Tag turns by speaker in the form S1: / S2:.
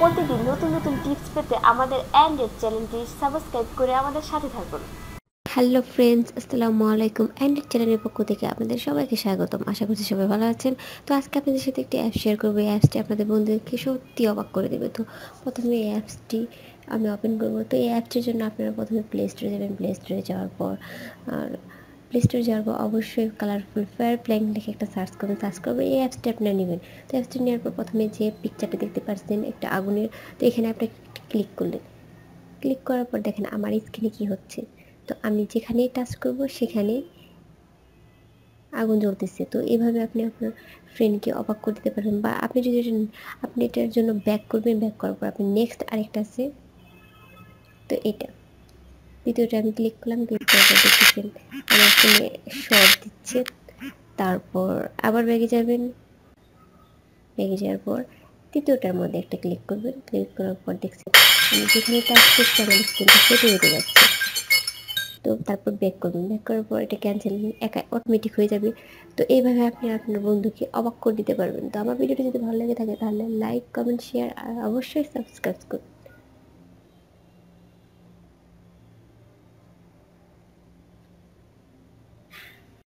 S1: প্রতিদিন নতুন নতুন টিপস পেতে আমাদের অ্যান্ডেড চ্যানেলটি সাবস্ক্রাইব করে আমাদের সাথে থাকুন হ্যালো ফ্রেন্ডস আসসালামু আলাইকুম অ্যান্ড চ্যানেলের পক্ষ থেকে আপনাদের সবাইকে স্বাগতম আশা করছি সবাই ভালো আছেন তো আজকে আপনাদের সাথে একটি অ্যাপ শেয়ার করবো এই অ্যাপসটি আপনাদের বন্ধুদেরকে সত্যি অবাক করে দেবে তো প্রথমে এই অ্যাপসটি আমি ওপেন করবো তো এই অ্যাপটির জন্য আপনারা প্রথমে প্লে স্টোরে যাবেন প্লে স্টোরে যাওয়ার পর আর প্লে স্টোর যাওয়ার পর অবশ্যই কালারফুল ফায়ার প্ল্যাং লিখে একটা সার্চ করবেন সার্চ করবেন এই অ্যাপসটা আপনার নেবেন তো অ্যাপসটা নেওয়ার পর প্রথমে যে পিকচারটা দেখতে পাচ্ছেন একটা আগুনের তো এখানে আপনি ক্লিক করলেন ক্লিক করার পর দেখেন আমার স্ক্রিনে কি হচ্ছে তো আমি যেখানেই টাচ করব সেখানে আগুন জ্বলতেছে তো এভাবে আপনি আপনার ফ্রেন্ডকে অবাক করে দিতে পারবেন বা আপনি যদি আপনি এটার জন্য ব্যাক করবেন ব্যাক করার পর আপনি নেক্সট আরেকটা আছে তো এটা ভিডিওটা আমি ক্লিক করলাম ভিডিওটা দেখেছেন আমার ফোনে শর্ট দিচ্ছে তারপর আবার ব্যাগে যাবেন ব্যাগে যাওয়ার পর তৃতীয়টার মধ্যে একটা ক্লিক করবেন ক্লিক করার পর দেখছেন আমি যেখানে টাচ করছি আমার স্ক্রিনটা সেটি হয়ে যাচ্ছে তো তারপর ব্যাক করবেন ব্যাক করার পর এটা ক্যান্সেল একা অটোমেটিক হয়ে যাবে তো এইভাবে আপনি আপনার বন্ধুকে অবাক করে দিতে পারবেন তো আমার ভিডিওটা যদি ভালো লেগে থাকে তাহলে লাইক কমেন্ট শেয়ার আর অবশ্যই সাবস্ক্রাইব করুন